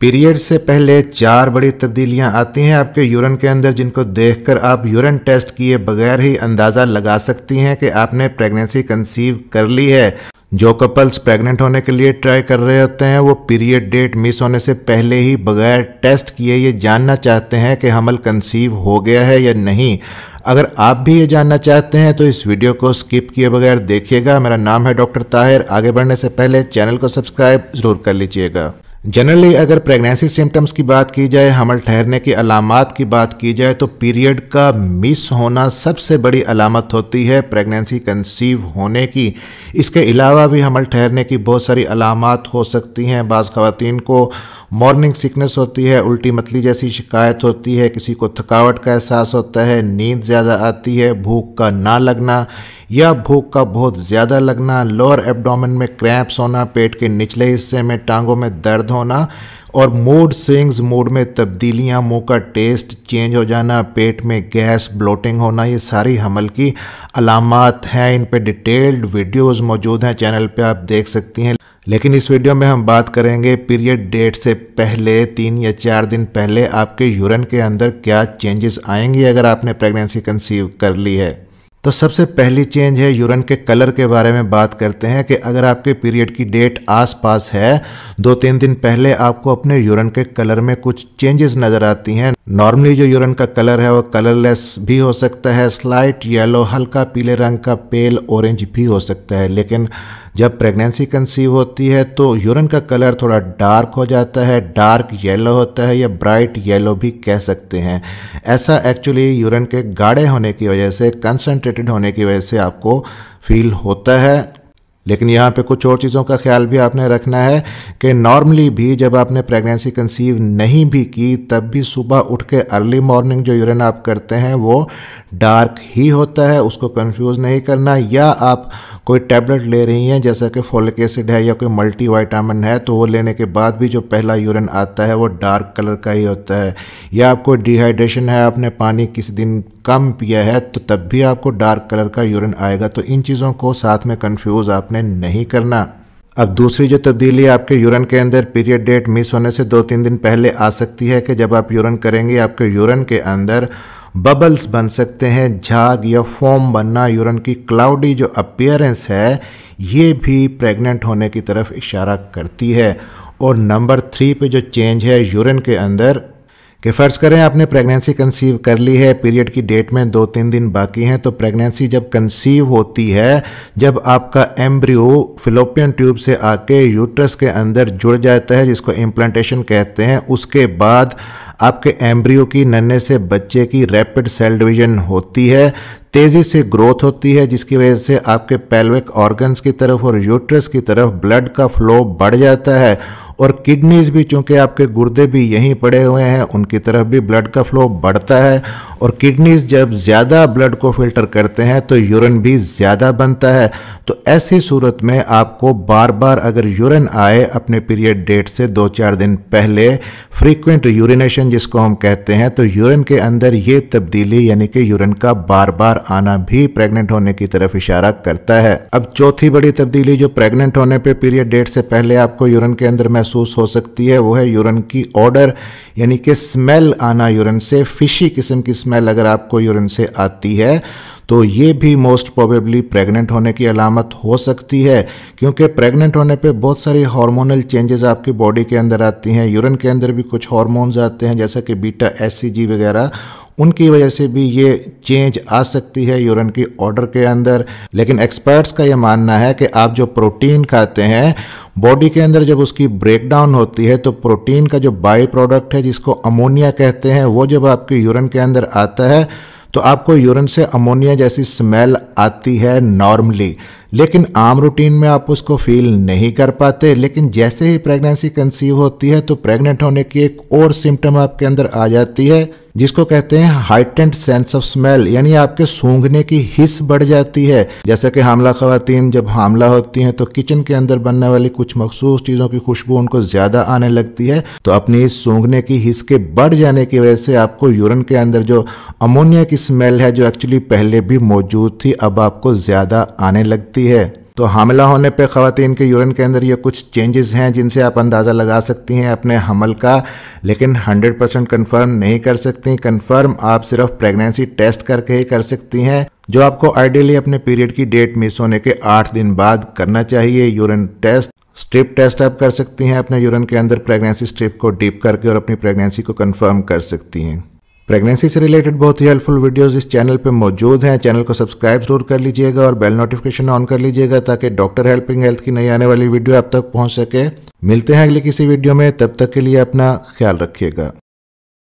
period से पहले चार बड़ी तब्दीलियां आती हैं आपके यूरन के अंदर जिनको देखकर आप यूरन टेस्ट किए बगैर ही अंदाज़ा लगा सकती हैं कि आपने प्रेगनेंसी कंसीव कर ली है जो कपल्स प्रेग्नेंट होने के लिए ट्राई कर रहे होते हैं वो पीरियड डेट मिस होने से पहले ही बगैर टेस्ट किए ये जानना चाहते हैं कि हमल कंसीव हो गया है या नहीं अगर आप भी ये जानना चाहते हैं तो इस वीडियो को स्किप किए बगैर देखिएगा मेरा नाम है डॉक्टर ताहिर आगे बढ़ने से पहले चैनल को सब्सक्राइब ज़रूर कर लीजिएगा जनरली अगर प्रेगनेंसी सिम्टम्स की बात की जाए हमल ठहरने की अलामत की बात की जाए तो पीरियड का मिस होना सबसे बड़ी अलामत होती है प्रेगनेंसी कंसीव होने की इसके अलावा भी हमल ठहरने की बहुत सारी अलामत हो सकती हैं बाज़ ख़वान को मॉर्निंग सिकनेस होती है उल्टी मतली जैसी शिकायत होती है किसी को थकावट का एहसास होता है नींद ज़्यादा आती है भूख का ना लगना या भूख का बहुत ज़्यादा लगना लोअर एब्डोमेन में क्रैम्प्स होना पेट के निचले हिस्से में टांगों में दर्द होना और मूड स्विंग्स मूड में तब्दीलियां मुंह का टेस्ट चेंज हो जाना पेट में गैस ब्लोटिंग होना ये सारी हमल की अलामत हैं इन पर डिटेल्ड वीडियोस मौजूद हैं चैनल पे आप देख सकती हैं लेकिन इस वीडियो में हम बात करेंगे पीरियड डेट से पहले तीन या चार दिन पहले आपके यूरन के अंदर क्या चेंजेस आएंगी अगर आपने प्रेगनेंसी कंसीव कर ली है तो सबसे पहली चेंज है यूरन के कलर के बारे में बात करते हैं कि अगर आपके पीरियड की डेट आसपास है दो तीन दिन पहले आपको अपने यूरन के कलर में कुछ चेंजेस नज़र आती हैं नॉर्मली जो यूरिन का कलर है वो कलरलेस भी हो सकता है स्लाइट येलो हल्का पीले रंग का पेल ऑरेंज भी हो सकता है लेकिन जब प्रेगनेंसी कंसीव होती है तो यूरिन का कलर थोड़ा डार्क हो जाता है डार्क येलो होता है या ब्राइट येलो भी कह सकते हैं ऐसा एक्चुअली यूरिन के गाढ़े होने की वजह से कंसनट्रेटेड होने की वजह से आपको फील होता है लेकिन यहाँ पे कुछ और चीज़ों का ख्याल भी आपने रखना है कि नॉर्मली भी जब आपने प्रेगनेंसी कंसीव नहीं भी की तब भी सुबह उठ के अर्ली मॉर्निंग जो यूरिन आप करते हैं वो डार्क ही होता है उसको कंफ्यूज नहीं करना या आप कोई टैबलेट ले रही हैं जैसा कि फोलिक एसिड है या कोई मल्टी वाइटामिन है तो वो लेने के बाद भी जो पहला यूरिन आता है वो डार्क कलर का ही होता है या आपको डिहाइड्रेशन है आपने पानी किसी दिन कम पिया है तो तब भी आपको डार्क कलर का यूरिन आएगा तो इन चीज़ों को साथ में कन्फ्यूज़ आपने नहीं करना अब दूसरी जो तब्दीली आपके यूरन के अंदर पीरियड डेट मिस होने से दो तीन दिन पहले आ सकती है कि जब आप यूरन करेंगे आपके यूरन के अंदर बबल्स बन सकते हैं झाग या फोम बनना यूरन की क्लाउडी जो अपियरेंस है ये भी प्रेग्नेंट होने की तरफ इशारा करती है और नंबर थ्री पे जो चेंज है यूरिन के अंदर कि फ़र्ज़ करें आपने प्रेगनेंसी कंसीव कर ली है पीरियड की डेट में दो तीन दिन बाकी हैं तो प्रेगनेंसी जब कंसीव होती है जब आपका एम्ब्रियो फिलोपियन ट्यूब से आके यूट्रस के अंदर जुड़ जाता है जिसको इम्प्लांटेशन कहते हैं उसके बाद आपके एम्ब्रियो की नन्हे से बच्चे की रैपिड सेल डिवीजन होती है तेज़ी से ग्रोथ होती है जिसकी वजह से आपके पेल्विक ऑर्गन्स की तरफ और यूट्रस की तरफ ब्लड का फ्लो बढ़ जाता है और किडनीज़ भी चूंकि आपके गुर्दे भी यहीं पड़े हुए हैं उनकी तरफ भी ब्लड का फ्लो बढ़ता है और किडनीज़ जब ज़्यादा ब्लड को फिल्टर करते हैं तो यूरिन भी ज़्यादा बनता है तो ऐसी सूरत में आपको बार बार अगर यूरिन आए अपने पीरियड डेट से दो चार दिन पहले फ्रीक्वेंट यूरिनेशन जिसको हम कहते हैं तो यूरिन के अंदर ये तब्दीली यानी कि यूरिन का बार बार आना भी प्रेग्नेंट होने की तरफ इशारा करता है अब चौथी बड़ी तब्दीली जो प्रेग्नेंट होने पर पीरियड डेट से पहले आपको यूरिन के अंदर महसूस हो सकती है वो है यूरन की ऑर्डर यानी कि स्मेल आना यूरन से फिशी किस्म की स्मेल अगर आपको यूरन से आती है तो ये भी मोस्ट प्रोबेबली प्रेग्नेंट होने की अलामत हो सकती है क्योंकि प्रेग्नेंट होने पे बहुत सारी हार्मोनल चेंजेस आपकी बॉडी के अंदर आती हैं यूरिन के अंदर भी कुछ हार्मोन्स आते हैं जैसा कि बीटा एस वगैरह उनकी वजह से भी ये चेंज आ सकती है यूरिन की ऑर्डर के अंदर लेकिन एक्सपर्ट्स का ये मानना है कि आप जो प्रोटीन खाते हैं बॉडी के अंदर जब उसकी ब्रेकडाउन होती है तो प्रोटीन का जो बाई प्रोडक्ट है जिसको अमोनिया कहते हैं वो जब आपके यूरिन के अंदर आता है तो आपको यूरिन से अमोनिया जैसी स्मेल आती है नॉर्मली लेकिन आम रूटीन में आप उसको फील नहीं कर पाते लेकिन जैसे ही प्रेगनेंसी कंसीव होती है तो प्रेग्नेंट होने की एक और सिम्टम आपके अंदर आ जाती है जिसको कहते हैं हाइटेंड सेंस ऑफ स्मेल यानी आपके सूंघने की हिस बढ़ जाती है जैसे कि हमला खातन जब हामला होती हैं तो किचन के अंदर बनने वाली कुछ मखसूस चीज़ों की खुशबू उनको ज़्यादा आने लगती है तो अपनी इस सूंघने की हिस के बढ़ जाने की वजह से आपको यूरिन के अंदर जो अमोनिया की स्मेल है जो एक्चुअली पहले भी मौजूद थी अब आपको ज़्यादा आने लगती सकती है तो हामिला होने पे खातन के यूरिन के अंदर ये कुछ चेंजेस हैं जिनसे आप अंदाज़ा लगा सकती हैं अपने हमल का लेकिन 100 परसेंट कन्फर्म नहीं कर सकती कन्फर्म आप सिर्फ प्रेगनेंसी टेस्ट करके ही कर सकती हैं जो आपको आइडियली अपने पीरियड की डेट मिस होने के आठ दिन बाद करना चाहिए यूरिन टेस्ट स्ट्रिप टेस्ट आप कर सकती हैं अपने यूरिन के अंदर प्रेगनेंसी स्ट्रिप को डीप करके और अपनी प्रेगनेंसी को कन्फर्म कर सकती हैं प्रेगनेंसी से रिलेटेड बहुत ही हेल्पफुल वीडियोस इस चैनल पे मौजूद हैं चैनल को सब्सक्राइब जरूर कर लीजिएगा और बेल नोटिफिकेशन ऑन कर लीजिएगा ताकि डॉक्टर हेल्पिंग हेल्थ की नई आने वाली वीडियो आप तक पहुंच सके मिलते हैं अगले किसी वीडियो में तब तक के लिए अपना ख्याल रखिएगा